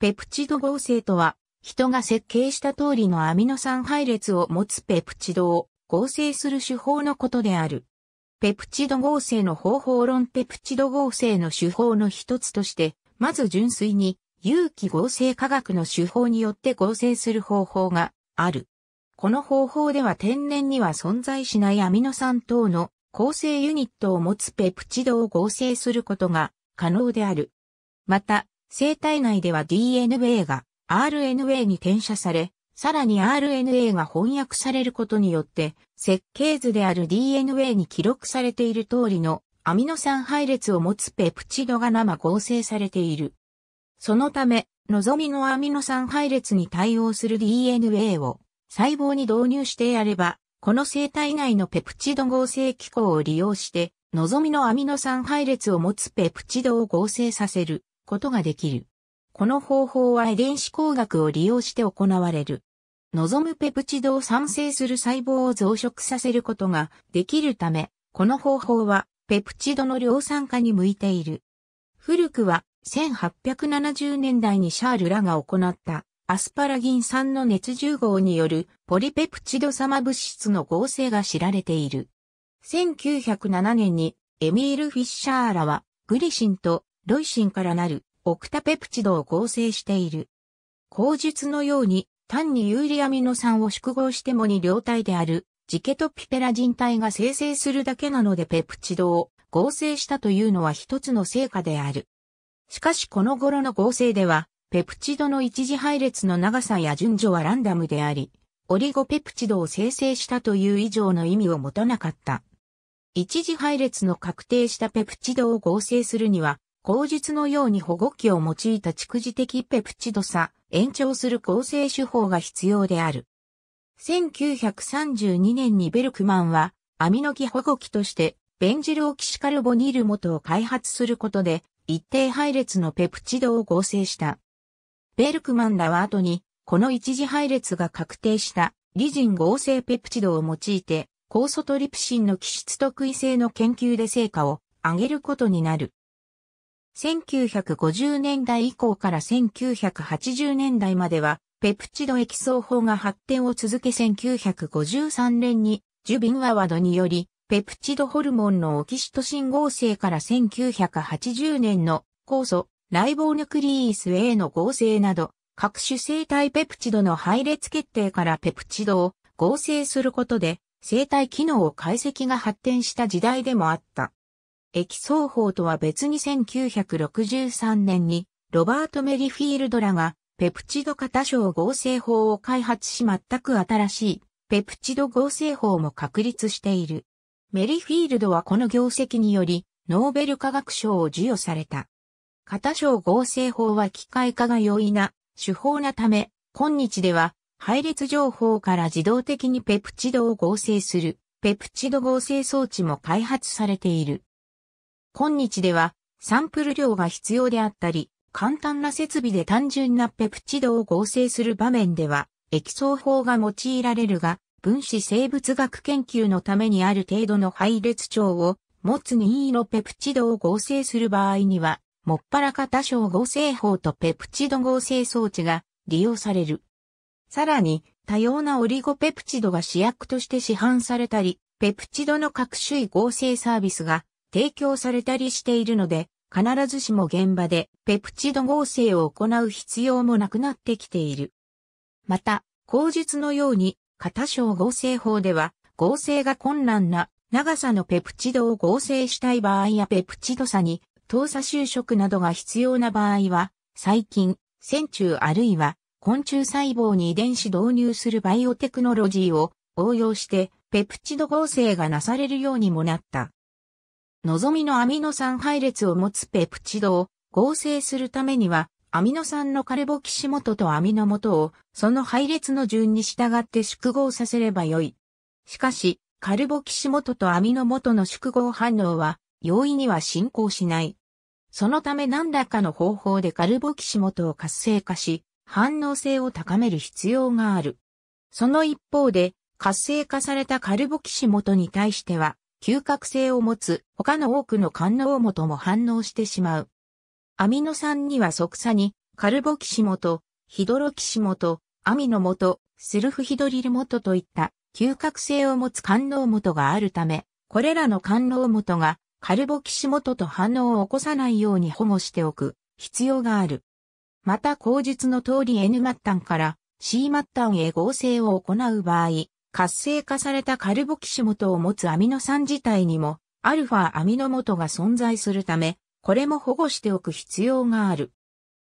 ペプチド合成とは、人が設計した通りのアミノ酸配列を持つペプチドを合成する手法のことである。ペプチド合成の方法論ペプチド合成の手法の一つとして、まず純粋に有機合成化学の手法によって合成する方法がある。この方法では天然には存在しないアミノ酸等の構成ユニットを持つペプチドを合成することが可能である。また、生体内では DNA が RNA に転写され、さらに RNA が翻訳されることによって、設計図である DNA に記録されている通りのアミノ酸配列を持つペプチドが生合成されている。そのため、望みのアミノ酸配列に対応する DNA を細胞に導入してやれば、この生体内のペプチド合成機構を利用して、望みのアミノ酸配列を持つペプチドを合成させる。ことができる。この方法は遺伝子工学を利用して行われる。望むペプチドを産生する細胞を増殖させることができるため、この方法はペプチドの量産化に向いている。古くは1870年代にシャールらが行ったアスパラギン酸の熱重合によるポリペプチド様物質の合成が知られている。1907年にエミール・フィッシャーらはグリシンとロイシンからなるオクタペプチドを合成している。口述のように単に有利アミノ酸を縮合してもに両体であるジケトピペラ人体が生成するだけなのでペプチドを合成したというのは一つの成果である。しかしこの頃の合成では、ペプチドの一次配列の長さや順序はランダムであり、オリゴペプチドを生成したという以上の意味を持たなかった。一次配列の確定したペプチドを合成するには、口述のように保護器を用いた蓄次的ペプチド差、延長する構成手法が必要である。1932年にベルクマンは、アミノキ保護器として、ベンジルオキシカルボニル元を開発することで、一定配列のペプチドを合成した。ベルクマンらは後に、この一次配列が確定したリジン合成ペプチドを用いて、酵素トリプシンの基質特異性の研究で成果を上げることになる。1950年代以降から1980年代までは、ペプチド液相法が発展を続け1953年に、ジュビン・ワワドにより、ペプチドホルモンのオキシトシン合成から1980年の酵素、ライボーヌクリース A の合成など、各種生体ペプチドの配列決定からペプチドを合成することで、生体機能を解析が発展した時代でもあった。液双法とは別に1963年にロバート・メリフィールドらがペプチド型小合成法を開発し全く新しいペプチド合成法も確立している。メリフィールドはこの業績によりノーベル化学賞を授与された。型小合成法は機械化が容易な手法なため、今日では配列情報から自動的にペプチドを合成するペプチド合成装置も開発されている。今日ではサンプル量が必要であったり、簡単な設備で単純なペプチドを合成する場面では、液層法が用いられるが、分子生物学研究のためにある程度の配列長を持つ任意のペプチドを合成する場合には、もっぱらか多少合成法とペプチド合成装置が利用される。さらに、多様なオリゴペプチドが主役として市販されたり、ペプチドの各種合成サービスが提供されたりしているので、必ずしも現場でペプチド合成を行う必要もなくなってきている。また、口述のように、型小合成法では、合成が困難な長さのペプチドを合成したい場合やペプチド差に、糖差就職などが必要な場合は、細菌、線虫あるいは昆虫細胞に遺伝子導入するバイオテクノロジーを応用してペプチド合成がなされるようにもなった。望みのアミノ酸配列を持つペプチドを合成するためには、アミノ酸のカルボキシ元とアミノ元を、その配列の順に従って縮合させればよい。しかし、カルボキシ元とアミノ元の縮合反応は、容易には進行しない。そのため何らかの方法でカルボキシ元を活性化し、反応性を高める必要がある。その一方で、活性化されたカルボキシ元に対しては、嗅覚性を持つ他の多くの官能元も反応してしまう。アミノ酸には即座にカルボキシ元、ヒドロキシ元、アミノ元、セルフヒドリル元といった嗅覚性を持つ官能元があるため、これらの官能元がカルボキシ元と反応を起こさないように保護しておく必要がある。また口述の通り N 末端から C 末端へ合成を行う場合、活性化されたカルボキシ元を持つアミノ酸自体にも、アルファアミノ元が存在するため、これも保護しておく必要がある。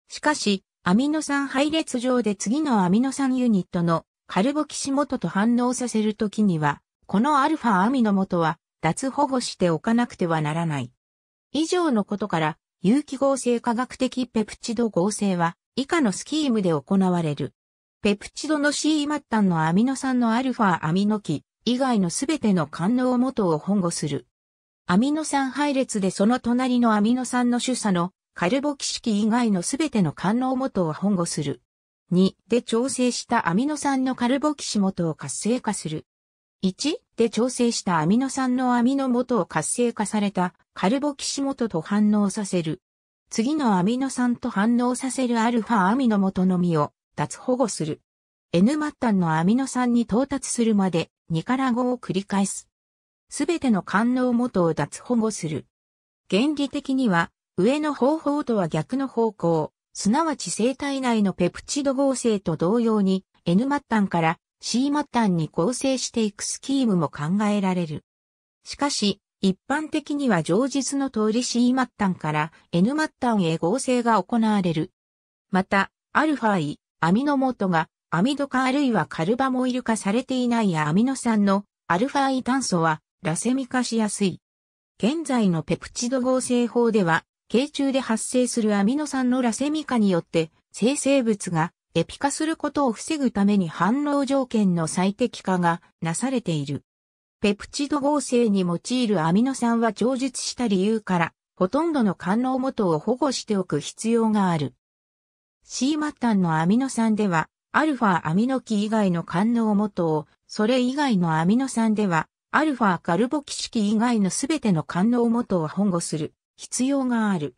しかし、アミノ酸配列上で次のアミノ酸ユニットのカルボキシ元と反応させるときには、このアルファアミノ元は脱保護しておかなくてはならない。以上のことから、有機合成化学的ペプチド合成は以下のスキームで行われる。ペプチドの C 末端のアミノ酸のアルファアミノ基以外のすべての官能元を保護する。アミノ酸配列でその隣のアミノ酸の主査のカルボキ基キ以外のすべての官能元を保護する。2で調整したアミノ酸のカルボキシ元を活性化する。1で調整したアミノ酸のアミノ元を活性化されたカルボキシ元と反応させる。次のアミノ酸と反応させるアルファアミノ元のみを脱保護する。N 末端のアミノ酸に到達するまでニカラ語を繰り返す。すべての官能元を脱保護する。原理的には、上の方法とは逆の方向、すなわち生体内のペプチド合成と同様に、N 末端から C 末端に合成していくスキームも考えられる。しかし、一般的には常実の通り C 末端から N 末端へ合成が行われる。また、アルファイ、アミノ元がアミド化あるいはカルバモイル化されていないアミノ酸のアルファイ炭素はラセミ化しやすい。現在のペプチド合成法では、形中で発生するアミノ酸のラセミ化によって、生成物がエピ化することを防ぐために反応条件の最適化がなされている。ペプチド合成に用いるアミノ酸は超述した理由から、ほとんどの官能元を保護しておく必要がある。C タンのアミノ酸では、アルファアミノ基以外の官能元を、それ以外のアミノ酸では、アルファカルボキシキ以外のすべての官能元を保護する必要がある。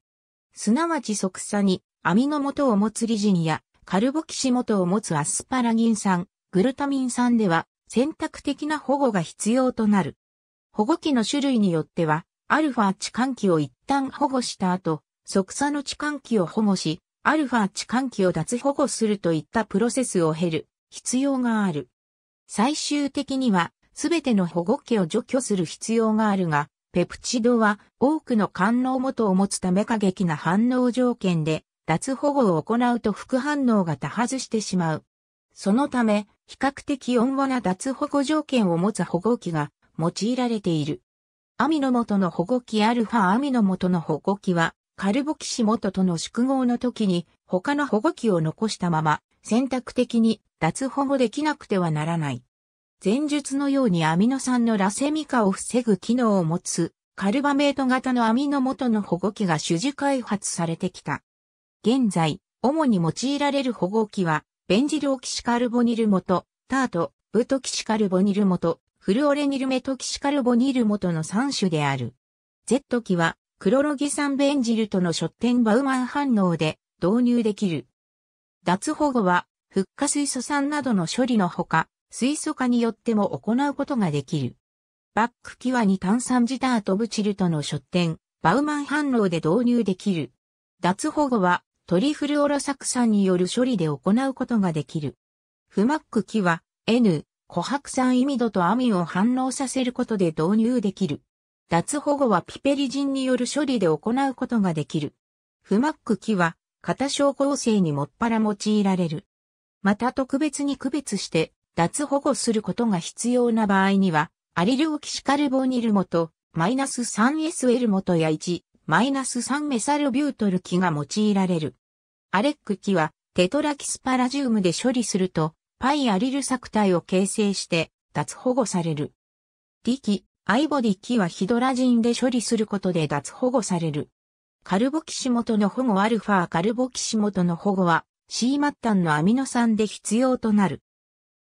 すなわち即座に、アミノ元を持つリジンや、カルボキシ元を持つアスパラギン酸、グルタミン酸では、選択的な保護が必要となる。保護器の種類によっては、アルファ置換器を一旦保護した後、即座の置換器を保護し、アルファ置換器を脱保護するといったプロセスを経る必要がある。最終的には、すべての保護器を除去する必要があるが、ペプチドは多くの官能元を持つため過激な反応条件で脱保護を行うと副反応が多発してしまう。そのため、比較的温和な脱保護条件を持つ保護器が用いられている。アミノ元の保護器アルファアミノ元の保護器はカルボ騎士元との宿合の時に他の保護機を残したまま選択的に脱保護できなくてはならない。前述のようにアミノ酸のラセミ化を防ぐ機能を持つカルバメート型のアミノ元の保護機が主次開発されてきた。現在、主に用いられる保護機は、ベンジルオキシカルボニル元、タート、ブトキシカルボニル元、フルオレニルメトキシカルボニル元の3種である。Z 機はクロロギ酸ベンジルとのショッテンバウマン反応で導入できる。脱保護は、フッ化水素酸などの処理のほか、水素化によっても行うことができる。バックキワに炭酸ジターとブチルとのショッテン、バウマン反応で導入できる。脱保護は、トリフルオロサク酸による処理で行うことができる。フマックキは、N、琥珀酸イミドとアミンを反応させることで導入できる。脱保護はピペリジンによる処理で行うことができる。フマック基は、型症候性にもっぱら用いられる。また特別に区別して、脱保護することが必要な場合には、アリルオキシカルボニルモと、マイナス 3SL モトや1、マイナス3メサルビュートル基が用いられる。アレック基は、テトラキスパラジウムで処理すると、パイアリル作体を形成して、脱保護される。アイボディキはヒドラジンで処理することで脱保護される。カルボキシモトの保護アルファカルボキシモトの保護は C 末端のアミノ酸で必要となる。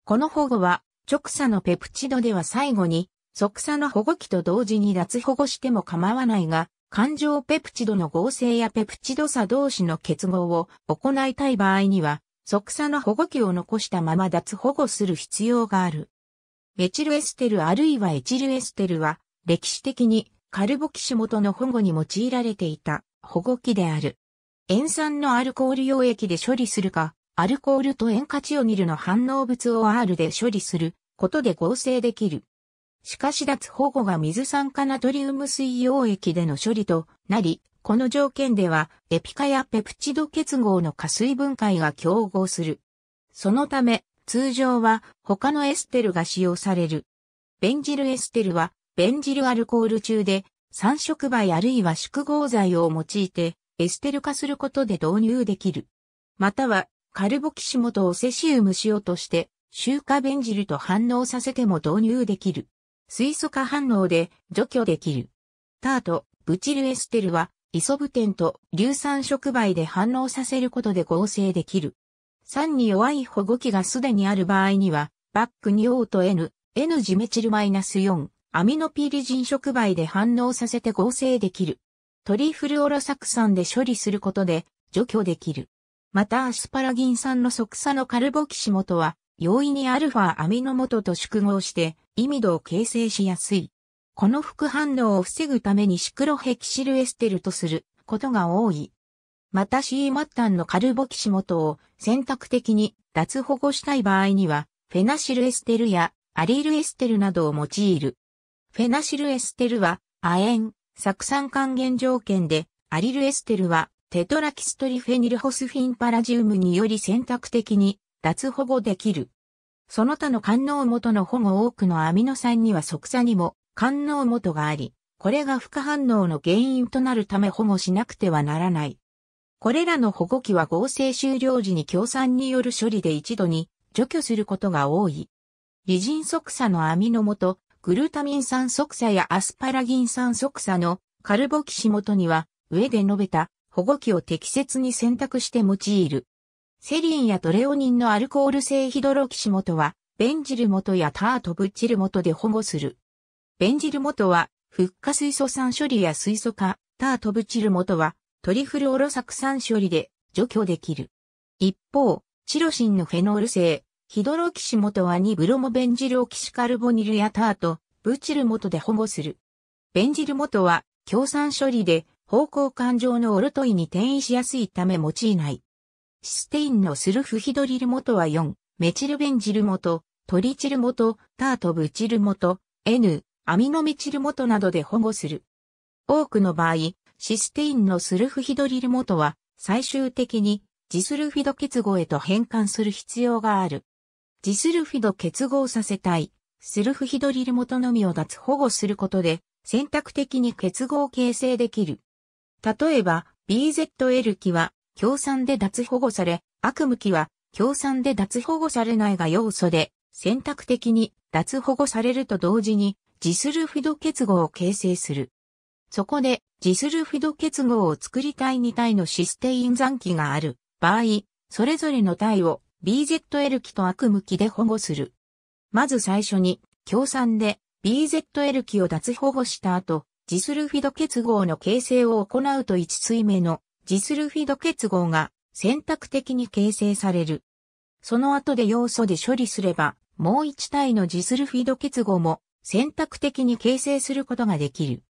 この保護は直鎖のペプチドでは最後に即鎖の保護器と同時に脱保護しても構わないが、環状ペプチドの合成やペプチド差同士の結合を行いたい場合には、即鎖の保護器を残したまま脱保護する必要がある。エチルエステルあるいはエチルエステルは、歴史的にカルボキシ元の保護に用いられていた保護器である。塩酸のアルコール溶液で処理するか、アルコールと塩化チオニルの反応物を R で処理することで合成できる。しかし脱保護が水酸化ナトリウム水溶液での処理となり、この条件ではエピカやペプチド結合の加水分解が競合する。そのため、通常は他のエステルが使用される。ベンジルエステルはベンジルアルコール中で3。触媒あるいは宿合剤を用いてエステル化することで導入できる。またはカルボキシモとオセシウム塩として臭化ベンジルと反応させても導入できる。水素化反応で除去できる。タート、ブチルエステルはイソブテンと硫酸触媒で反応させることで合成できる。酸に弱い保護器がすでにある場合には、バックに O と N、N ジメチルマイナス4、アミノピリジン触媒で反応させて合成できる。トリフルオロサク酸で処理することで除去できる。またアスパラギン酸の即差のカルボキシ元は、容易にアルファアミノ元と縮合して、イミドを形成しやすい。この副反応を防ぐためにシクロヘキシルエステルとすることが多い。また C 末端のカルボキシ元を選択的に脱保護したい場合には、フェナシルエステルやアリルエステルなどを用いる。フェナシルエステルは、亜鉛、酢酸還元条件で、アリルエステルは、テトラキストリフェニルホスフィンパラジウムにより選択的に脱保護できる。その他の官能元の保護多くのアミノ酸には即座にも官能元があり、これが副反応の原因となるため保護しなくてはならない。これらの保護器は合成終了時に協賛による処理で一度に除去することが多い。リジン即鎖の網のもと、グルタミン酸即鎖やアスパラギン酸即鎖のカルボキシ元には、上で述べた保護器を適切に選択して用いる。セリンやトレオニンのアルコール性ヒドロキシ元は、ベンジル元やタートブチル元で保護する。ベンジル元は、フッ化水素酸処理や水素化、タートブチル元は、トリフルオロ酢酸処理で除去できる。一方、チロシンのフェノール性、ヒドロキシ元は2ブロモベンジルオキシカルボニルやタート、ブチル元で保護する。ベンジル元は、強酸処理で方向感情のオルトイに転移しやすいため用いない。システインのスルフヒドリル元は4、メチルベンジル元、トリチル元、タートブチル元、N、アミノメチル元などで保護する。多くの場合、システインのスルフヒドリル元は最終的にジスルフィド結合へと変換する必要がある。ジスルフィド結合させたい、スルフヒドリル元のみを脱保護することで選択的に結合形成できる。例えば BZL 期は強酸で脱保護され、悪夢期は強酸で脱保護されないが要素で選択的に脱保護されると同時にジスルフィド結合を形成する。そこで、ジスルフィド結合を作りたい2体のシステイン残機がある場合、それぞれの体を BZL 機と悪向機で保護する。まず最初に、共産で BZL 機を脱保護した後、ジスルフィド結合の形成を行うと1対目のジスルフィド結合が選択的に形成される。その後で要素で処理すれば、もう1体のジスルフィド結合も選択的に形成することができる。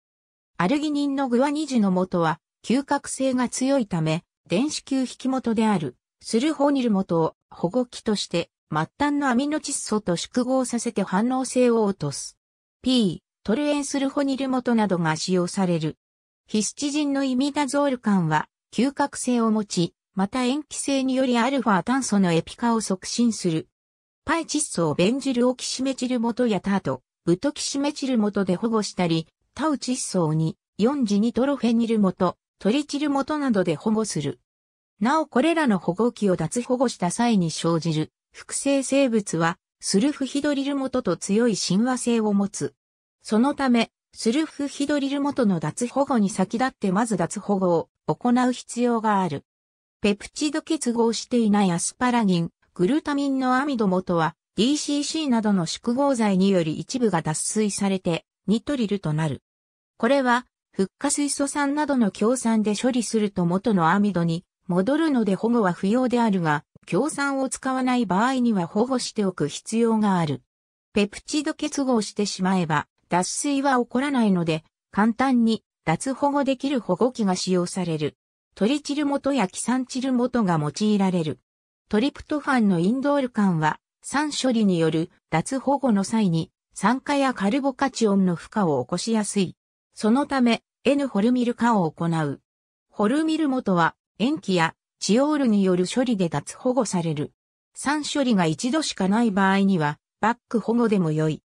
アルギニンのグアニジの元は、嗅覚性が強いため、電子球引き元である、スルホニル元を保護器として、末端のアミノ窒素と縮合させて反応性を落とす。P、トルエンスルホニル元などが使用される。ヒスチジンのイミダゾール管は、嗅覚性を持ち、また塩基性によりアルファ炭素のエピ化を促進する。パイ窒素をベンジルオキシメチル元やタート、ブトキシメチル元で保護したり、タウチッソウに、4次ニトロフェニル元、トリチル元などで保護する。なおこれらの保護器を脱保護した際に生じる、複製生物は、スルフヒドリル元と強い親和性を持つ。そのため、スルフヒドリル元の脱保護に先立ってまず脱保護を行う必要がある。ペプチド結合していないアスパラギン、グルタミンのアミド元は DCC などの縮合剤により一部が脱水されてニトリルとなる。これは、フッ化水素酸などの強酸で処理すると元のアミドに戻るので保護は不要であるが、強酸を使わない場合には保護しておく必要がある。ペプチド結合してしまえば、脱水は起こらないので、簡単に脱保護できる保護器が使用される。トリチル元やキサンチル元が用いられる。トリプトファンのインドール管は、酸処理による脱保護の際に、酸化やカルボカチオンの負荷を起こしやすい。そのため、N ホルミル化を行う。ホルミル元は、塩基やチオールによる処理で脱保護される。酸処理が一度しかない場合には、バック保護でも良い。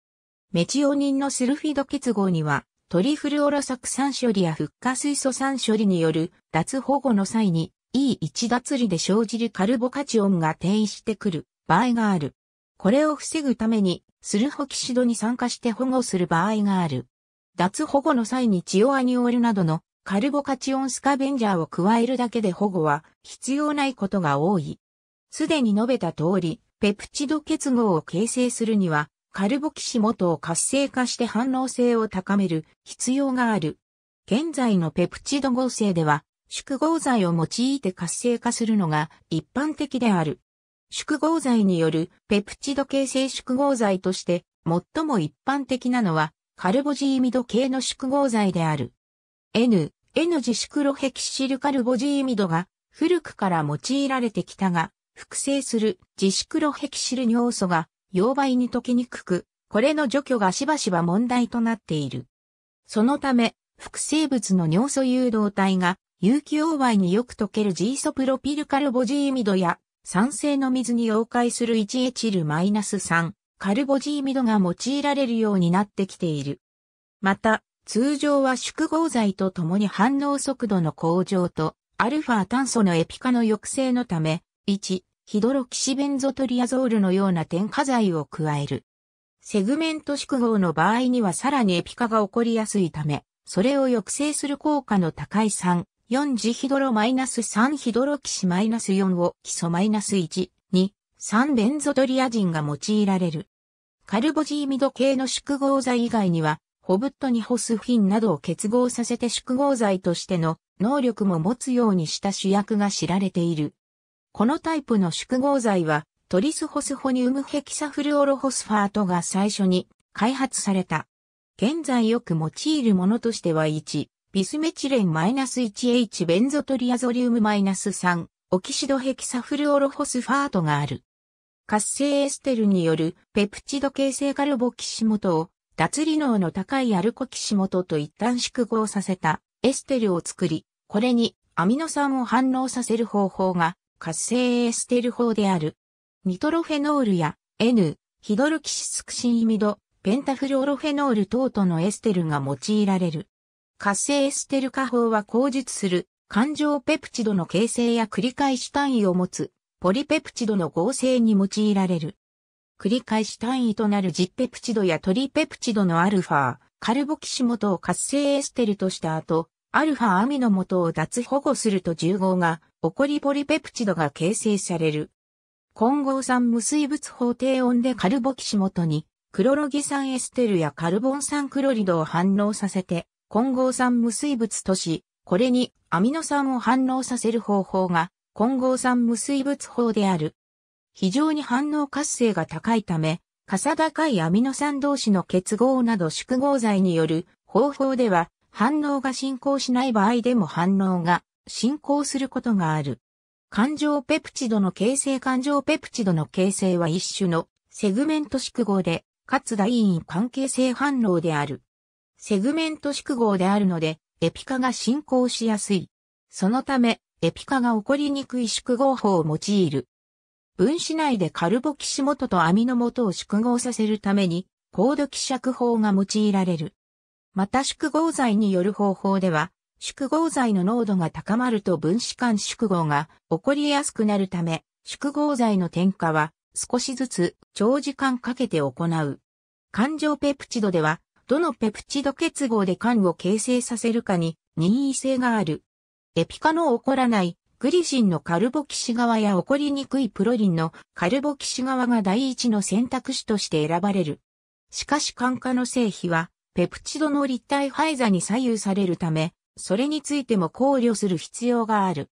メチオニンのスルフィド結合には、トリフルオロサク酸処理やフッ化水素酸処理による脱保護の際に、E1 脱離で生じるカルボカチオンが転移してくる場合がある。これを防ぐために、スルホキシドに酸化して保護する場合がある。脱保護の際にチオアニオールなどのカルボカチオンスカベンジャーを加えるだけで保護は必要ないことが多い。すでに述べた通り、ペプチド結合を形成するには、カルボキシ元を活性化して反応性を高める必要がある。現在のペプチド合成では、宿合剤を用いて活性化するのが一般的である。宿合剤によるペプチド形成宿合剤として最も一般的なのはカルボジーミド系の宿合剤である。N、N 字シクロヘキシルカルボジーミドが古くから用いられてきたが、複製する自シクロヘキシル尿素が溶媒に溶けにくく、これの除去がしばしば問題となっている。そのため、複製物の尿素誘導体が有機溶媒によく溶けるジーソプロピルカルボジーミドや酸性の水に溶解する1エチル -3 カルボジーミドが用いられるようになってきている。また、通常は縮合剤とともに反応速度の向上と、アルファ炭素のエピカの抑制のため、1、ヒドロキシベンゾトリアゾールのような添加剤を加える。セグメント縮合の場合にはさらにエピカが起こりやすいため、それを抑制する効果の高い3、4次ヒドロマイナス3ヒドロキシマイナス4を基礎マイナス1、2、3ベンゾトリアジンが用いられる。カルボジーミド系の縮合剤以外には、ホブットニホスフィンなどを結合させて縮合剤としての能力も持つようにした主役が知られている。このタイプの縮合剤は、トリスホスホニウムヘキサフルオロホスファートが最初に開発された。現在よく用いるものとしては1、ビスメチレン -1H ベンゾトリアゾリウム -3、オキシドヘキサフルオロホスファートがある。活性エステルによるペプチド形成カルボキシモトを脱離能の高いアルコキシモトと一旦縮合させたエステルを作り、これにアミノ酸を反応させる方法が活性エステル法である。ニトロフェノールや N、ヒドルキシスクシンイミド、ペンタフローロフェノール等とのエステルが用いられる。活性エステル化法は口述する、感情ペプチドの形成や繰り返し単位を持つポリペプチドの合成に用いられる。繰り返し単位となるジッペプチドやトリペプチドのアルファ、カルボキシ元を活性エステルとした後、アルファアミノ元を脱保護すると重合が起こりポリペプチドが形成される。混合酸無水物法低温でカルボキシ元にクロロギ酸エステルやカルボン酸クロリドを反応させて混合酸無水物とし、これにアミノ酸を反応させる方法が混合酸無水物法である。非常に反応活性が高いため、かさ高いアミノ酸同士の結合など縮合剤による方法では反応が進行しない場合でも反応が進行することがある。環状ペプチドの形成環状ペプチドの形成は一種のセグメント縮合で、かつ大因関係性反応である。セグメント縮合であるので、エピカが進行しやすい。そのため、エピカが起こりにくい縮合法を用いる。分子内でカルボキシ元とアミノ元を縮合させるために、高度希釈法が用いられる。また縮合剤による方法では、縮合剤の濃度が高まると分子間縮合が起こりやすくなるため、縮合剤の添加は少しずつ長時間かけて行う。環状ペプチドでは、どのペプチド結合で間を形成させるかに任意性がある。エピカの起こらないグリシンのカルボキシ側や起こりにくいプロリンのカルボキシ側が第一の選択肢として選ばれる。しかし肝化の成否は、ペプチドの立体配座に左右されるため、それについても考慮する必要がある。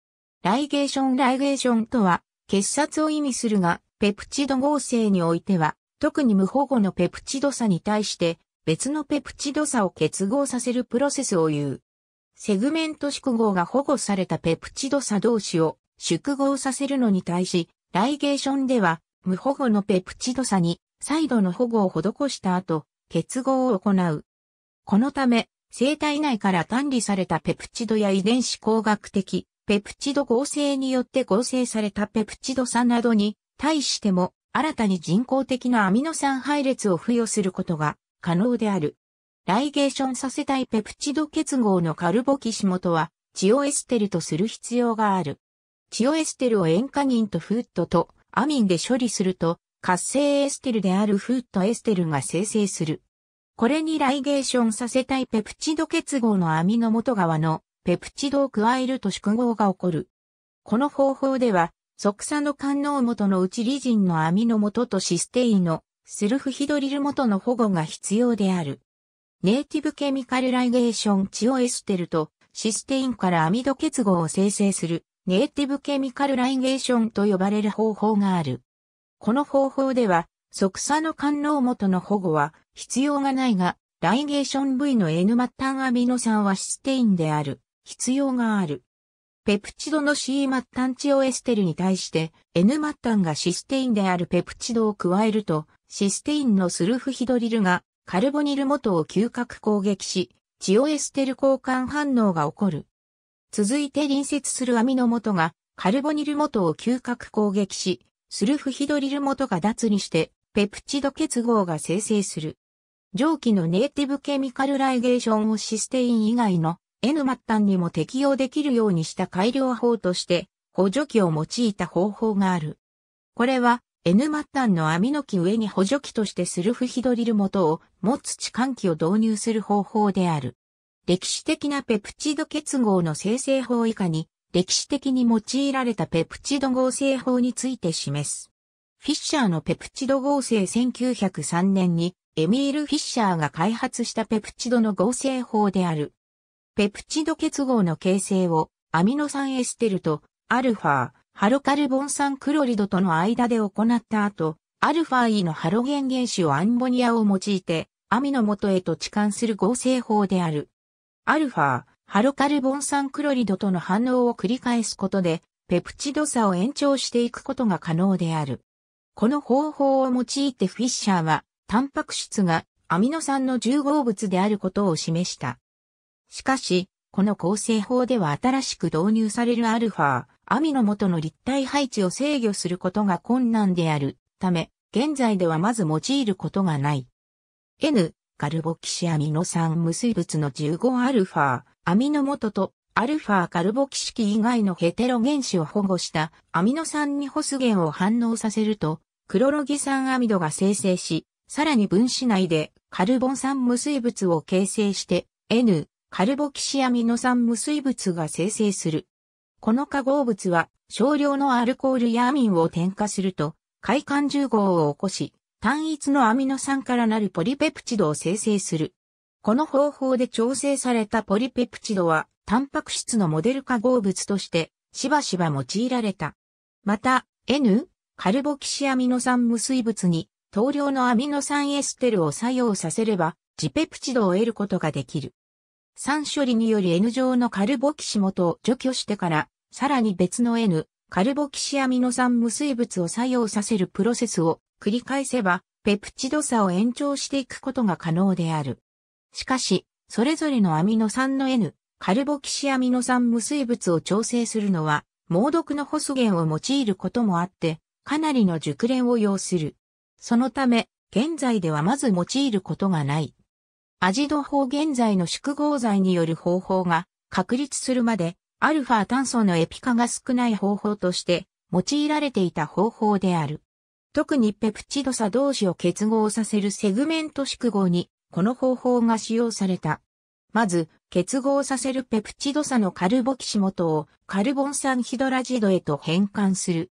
ライゲーションライゲーションとは、結殺を意味するが、ペプチド合成においては、特に無保護のペプチド差に対して、別のペプチド差を結合させるプロセスを言う。セグメント縮合が保護されたペプチド差同士を縮合させるのに対し、ライゲーションでは、無保護のペプチド差に再度の保護を施した後、結合を行う。このため、生体内から管理されたペプチドや遺伝子工学的、ペプチド合成によって合成されたペプチド差などに対しても、新たに人工的なアミノ酸配列を付与することが可能である。ライゲーションさせたいペプチド結合のカルボキシ元は、チオエステルとする必要がある。チオエステルを塩化銀とフットとアミンで処理すると、活性エステルであるフットエステルが生成する。これにライゲーションさせたいペプチド結合のアミノ元側のペプチドを加えると縮合が起こる。この方法では、即差の官能元のうちリジンのアミノ元とシステイのスルフヒドリル元の保護が必要である。ネイティブケミカルライゲーションチオエステルとシステインからアミド結合を生成するネイティブケミカルライゲーションと呼ばれる方法がある。この方法では、即差の官能元の保護は必要がないが、ライゲーション部位の N 末端アミノ酸はシステインである。必要がある。ペプチドの C 末端チオエステルに対して N 末端がシステインであるペプチドを加えると、システインのスルフヒドリルがカルボニル元を嗅覚攻撃し、チオエステル交換反応が起こる。続いて隣接するアミノ元が、カルボニル元を嗅覚攻撃し、スルフヒドリル元が脱にして、ペプチド結合が生成する。上記のネイティブケミカルライゲーションをシステイン以外の N 末端にも適用できるようにした改良法として補助器を用いた方法がある。これは N 末端の網の木上に補助器としてスルフヒドリル元を持つ置換器を導入する方法である。歴史的なペプチド結合の生成法以下に、歴史的に用いられたペプチド合成法について示す。フィッシャーのペプチド合成1903年にエミール・フィッシャーが開発したペプチドの合成法である。ペプチド結合の形成をアミノ酸エステルとアルファ、ー、ハロカルボン酸クロリドとの間で行った後、アルファ E のハロゲン原子をアンモニアを用いて、アミの元へと置換する合成法である。アルファ、ハロカルボン酸クロリドとの反応を繰り返すことで、ペプチド差を延長していくことが可能である。この方法を用いてフィッシャーは、タンパク質がアミノ酸の重合物であることを示した。しかし、この構成法では新しく導入されるアルファ、網の元の立体配置を制御することが困難であるため、現在ではまず用いることがない。N、カルボキシアミノ酸無水物の 15α、アミ元とアルファカルボキ式以外のヘテロ原子を保護したアミノ酸にホスゲンを反応させると、クロロギ酸アミドが生成し、さらに分子内でカルボン酸無水物を形成して、N、カルボキシアミノ酸無水物が生成する。この化合物は少量のアルコールやアミンを添加すると、快感重合を起こし、単一のアミノ酸からなるポリペプチドを生成する。この方法で調整されたポリペプチドは、タンパク質のモデル化合物として、しばしば用いられた。また、N、カルボキシアミノ酸無水物に、等量のアミノ酸エステルを作用させれば、ジペプチドを得ることができる。酸処理により N 状のカルボキシ元を除去してから、さらに別の N、カルボキシアミノ酸無水物を作用させるプロセスを繰り返せば、ペプチド差を延長していくことが可能である。しかし、それぞれのアミノ酸の N、カルボキシアミノ酸無水物を調整するのは、猛毒のホスゲンを用いることもあって、かなりの熟練を要する。そのため、現在ではまず用いることがない。アジド法現在の縮合剤による方法が確立するまでアルファ炭素のエピカが少ない方法として用いられていた方法である。特にペプチド差同士を結合させるセグメント縮合に、この方法が使用された。まず、結合させるペプチド差のカルボキシ元をカルボン酸ヒドラジドへと変換する。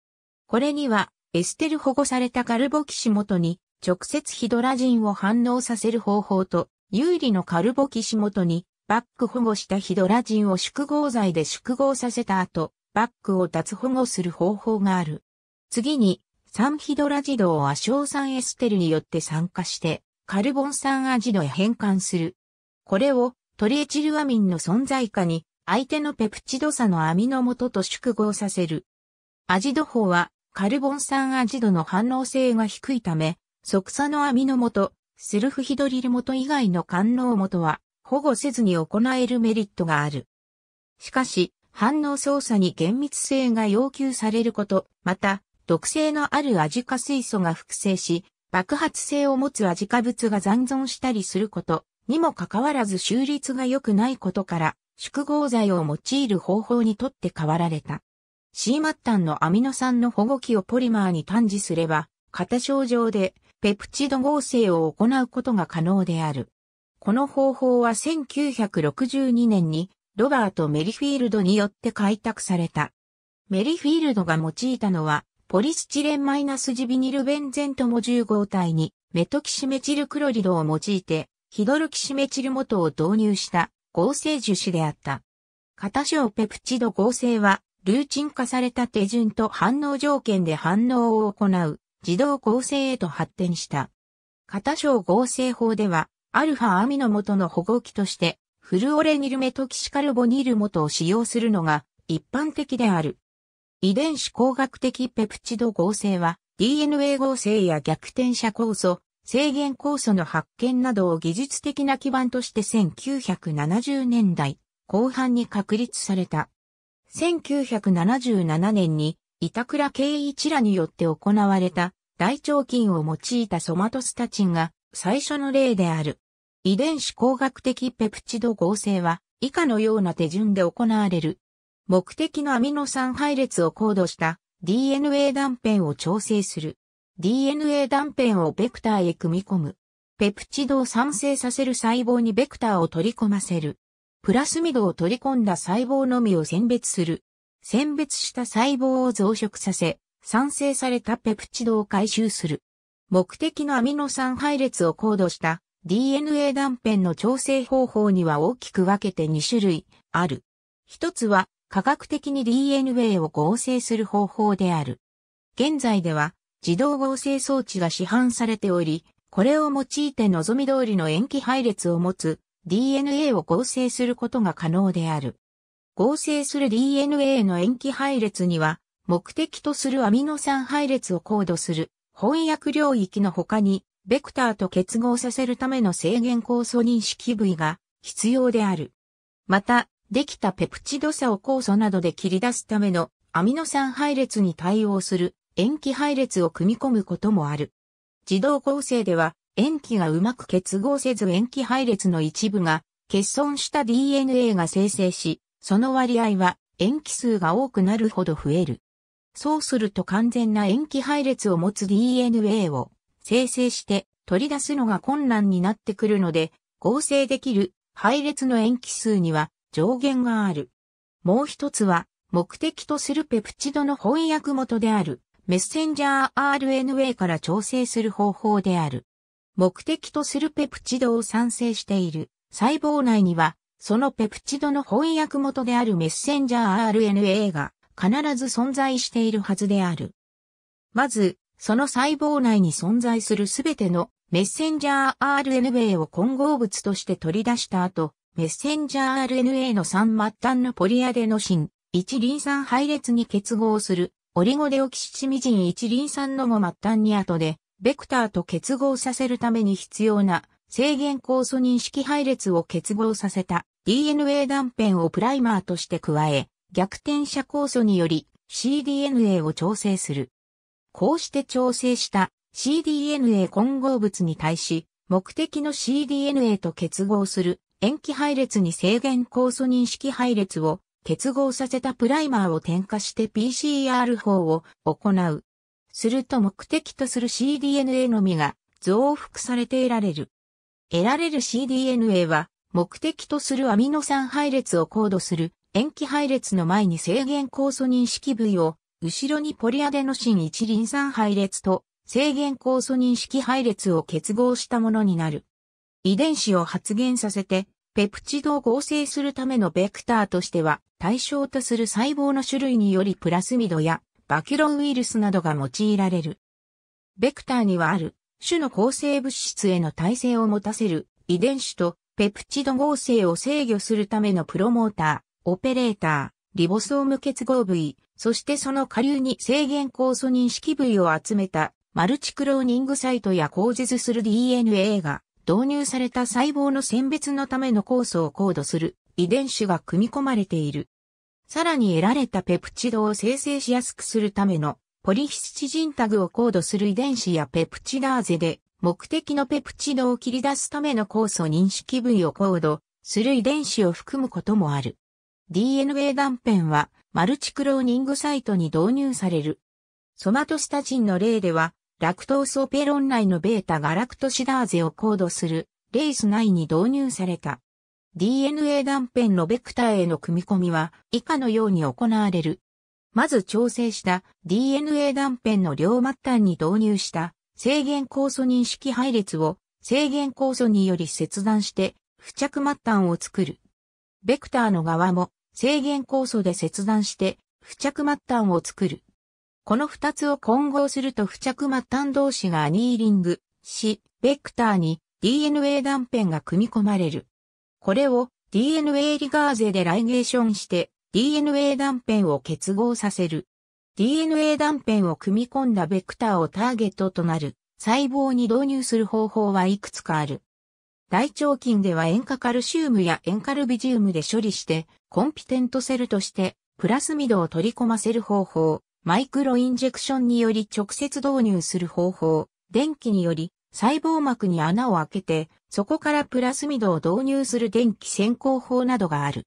これには、エステル保護されたカルボキシ元に直接ヒドラジンを反応させる方法と、有利のカルボキシ元にバック保護したヒドラジンを縮合剤で縮合させた後、バックを脱保護する方法がある。次に、3ヒドラジドを亜硝酸エステルによって酸化して、カルボン酸アジドへ変換する。これをトリエチルアミンの存在下に相手のペプチド差の網のノ元と縮合させる。アジド法はカルボン酸アジドの反応性が低いため、即差の網のノ元、スルフヒドリル元以外の官能元は保護せずに行えるメリットがある。しかし、反応操作に厳密性が要求されること、また、毒性のあるアジ化水素が複製し、爆発性を持つアジ化物が残存したりすること、にもかかわらず収率が良くないことから、縮合剤を用いる方法にとって変わられた。C 末端のアミノ酸の保護器をポリマーに端示すれば、型症状でペプチド合成を行うことが可能である。この方法は1962年にロバート・メリフィールドによって開拓された。メリフィールドが用いたのは、ポリスチレンマイナスジビニルベンゼントも重合体に、メトキシメチルクロリドを用いて、ヒドルキシメチル元を導入した合成樹脂であった。片小ペプチド合成は、ルーチン化された手順と反応条件で反応を行う、自動合成へと発展した。片小合成法では、アルファアミノ元の保護器として、フルオレニルメトキシカルボニル元を使用するのが一般的である。遺伝子工学的ペプチド合成は DNA 合成や逆転写酵素、制限酵素の発見などを技術的な基盤として1970年代後半に確立された。1977年に板倉圭一らによって行われた大腸菌を用いたソマトスタチンが最初の例である。遺伝子工学的ペプチド合成は以下のような手順で行われる。目的のアミノ酸配列をコードした DNA 断片を調整する。DNA 断片をベクターへ組み込む。ペプチドを酸性させる細胞にベクターを取り込ませる。プラスミドを取り込んだ細胞のみを選別する。選別した細胞を増殖させ、酸性されたペプチドを回収する。目的のアミノ酸配列をコードした DNA 断片の調整方法には大きく分けて2種類ある。一つは科学的に DNA を合成する方法である。現在では自動合成装置が市販されており、これを用いて望み通りの塩基配列を持つ DNA を合成することが可能である。合成する DNA の塩基配列には目的とするアミノ酸配列をコードする翻訳領域の他にベクターと結合させるための制限酵素認識部位が必要である。また、できたペプチド差を酵素などで切り出すためのアミノ酸配列に対応する塩基配列を組み込むこともある。自動構成では塩基がうまく結合せず塩基配列の一部が欠損した DNA が生成し、その割合は塩基数が多くなるほど増える。そうすると完全な塩基配列を持つ DNA を生成して取り出すのが困難になってくるので、合成できる配列の塩基数には上限がある。もう一つは、目的とするペプチドの翻訳元である、メッセンジャー RNA から調整する方法である。目的とするペプチドを産生している細胞内には、そのペプチドの翻訳元であるメッセンジャー RNA が必ず存在しているはずである。まず、その細胞内に存在するすべてのメッセンジャー RNA を混合物として取り出した後、メッセンジャー RNA の3末端のポリアデノシン、1リン酸配列に結合する、オリゴデオキシチミジン1リン酸の5末端に後で、ベクターと結合させるために必要な制限酵素認識配列を結合させた DNA 断片をプライマーとして加え、逆転射酵素により cDNA を調整する。こうして調整した cDNA 混合物に対し、目的の cDNA と結合する塩基配列に制限酵素認識配列を結合させたプライマーを添加して PCR 法を行う。すると目的とする cDNA のみが増幅されて得られる。得られる cDNA は目的とするアミノ酸配列をコードする塩基配列の前に制限酵素認識部位を後ろにポリアデノシン一リン酸配列と制限酵素認識配列を結合したものになる。遺伝子を発現させて、ペプチドを合成するためのベクターとしては、対象とする細胞の種類によりプラスミドやバキュロンウイルスなどが用いられる。ベクターにはある種の構成物質への耐性を持たせる遺伝子とペプチド合成を制御するためのプロモーター、オペレーター。リボソーム結合部位、そしてその下流に制限酵素認識部位を集めたマルチクローニングサイトや口述する DNA が導入された細胞の選別のための酵素をコードする遺伝子が組み込まれている。さらに得られたペプチドを生成しやすくするためのポリヒスチジンタグをコードする遺伝子やペプチダーゼで目的のペプチドを切り出すための酵素認識部位をコードする遺伝子を含むこともある。DNA 断片はマルチクローニングサイトに導入される。ソマトスタチンの例では、ラクトースオペロン内のベータガラクトシダーゼをコードするレース内に導入された。DNA 断片のベクターへの組み込みは以下のように行われる。まず調整した DNA 断片の両末端に導入した制限酵素認識配列を制限酵素により切断して付着末端を作る。ベクターの側も制限酵素で切断して付着末端を作る。この二つを混合すると付着末端同士がアニーリングし、ベクターに DNA 断片が組み込まれる。これを DNA リガーゼでライゲーションして DNA 断片を結合させる。DNA 断片を組み込んだベクターをターゲットとなる細胞に導入する方法はいくつかある。大腸菌では塩化カルシウムや塩カルビジウムで処理して、コンピテントセルとして、プラスミドを取り込ませる方法、マイクロインジェクションにより直接導入する方法、電気により細胞膜に穴を開けて、そこからプラスミドを導入する電気先行法などがある。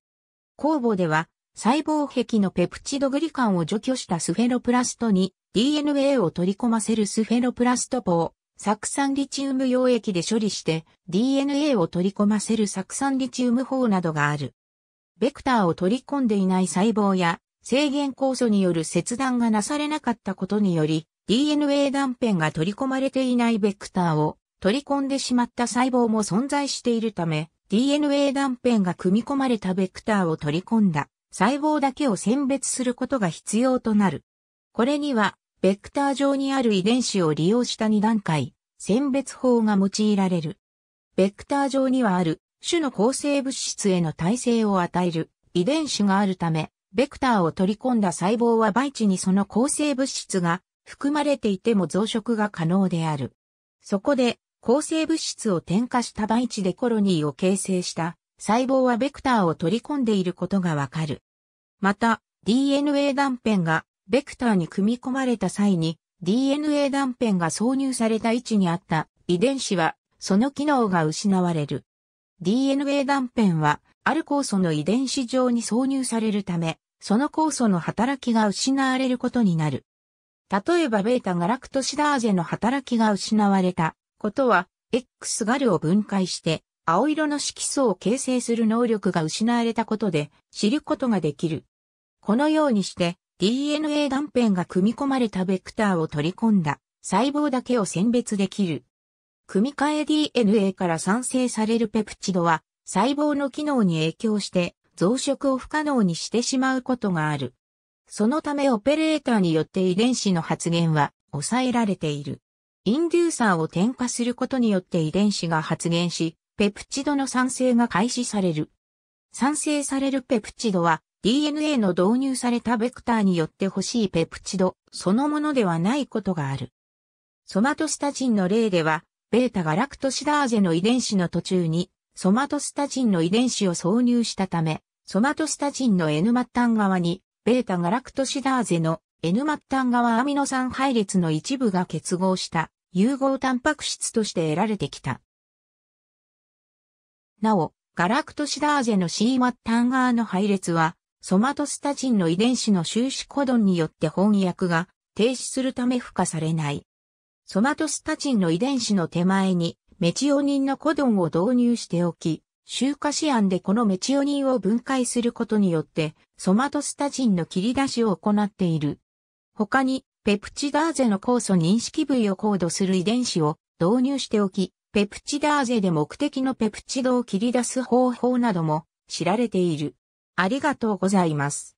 酵母では、細胞壁のペプチドグリカンを除去したスフェロプラストに DNA を取り込ませるスフェロプラスト法、酢酸リチウム溶液で処理して DNA を取り込ませる酢酸リチウム法などがある。ベクターを取り込んでいない細胞や制限酵素による切断がなされなかったことにより DNA 断片が取り込まれていないベクターを取り込んでしまった細胞も存在しているため DNA 断片が組み込まれたベクターを取り込んだ細胞だけを選別することが必要となる。これにはベクター上にある遺伝子を利用した2段階、選別法が用いられる。ベクター上にはある種の構成物質への耐性を与える遺伝子があるため、ベクターを取り込んだ細胞は培地にその構成物質が含まれていても増殖が可能である。そこで、構成物質を添加した培地でコロニーを形成した細胞はベクターを取り込んでいることがわかる。また、DNA 断片がベクターに組み込まれた際に DNA 断片が挿入された位置にあった遺伝子はその機能が失われる。DNA 断片はある酵素の遺伝子上に挿入されるため、その酵素の働きが失われることになる。例えば β ガラクトシダーゼの働きが失われたことは、X ガルを分解して青色の色素を形成する能力が失われたことで知ることができる。このようにして DNA 断片が組み込まれたベクターを取り込んだ細胞だけを選別できる。組み換え DNA から産生されるペプチドは細胞の機能に影響して増殖を不可能にしてしまうことがある。そのためオペレーターによって遺伝子の発現は抑えられている。インデューサーを添加することによって遺伝子が発現し、ペプチドの産生が開始される。産生されるペプチドは DNA の導入されたベクターによって欲しいペプチドそのものではないことがある。ソマトスタチンの例では、ベータガラクトシダーゼの遺伝子の途中に、ソマトスタチンの遺伝子を挿入したため、ソマトスタチンの N 末端側に、ベータガラクトシダーゼの N 末端側アミノ酸配列の一部が結合した融合タンパク質として得られてきた。なお、ガラクトシダーゼの C 末端側の配列は、ソマトスタチンの遺伝子の収支コドンによって翻訳が停止するため付加されない。ソマトスタチンの遺伝子の手前にメチオニンのコドンを導入しておき、周化試案でこのメチオニンを分解することによって、ソマトスタチンの切り出しを行っている。他に、ペプチダーゼの酵素認識部位をコードする遺伝子を導入しておき、ペプチダーゼで目的のペプチドを切り出す方法なども知られている。ありがとうございます。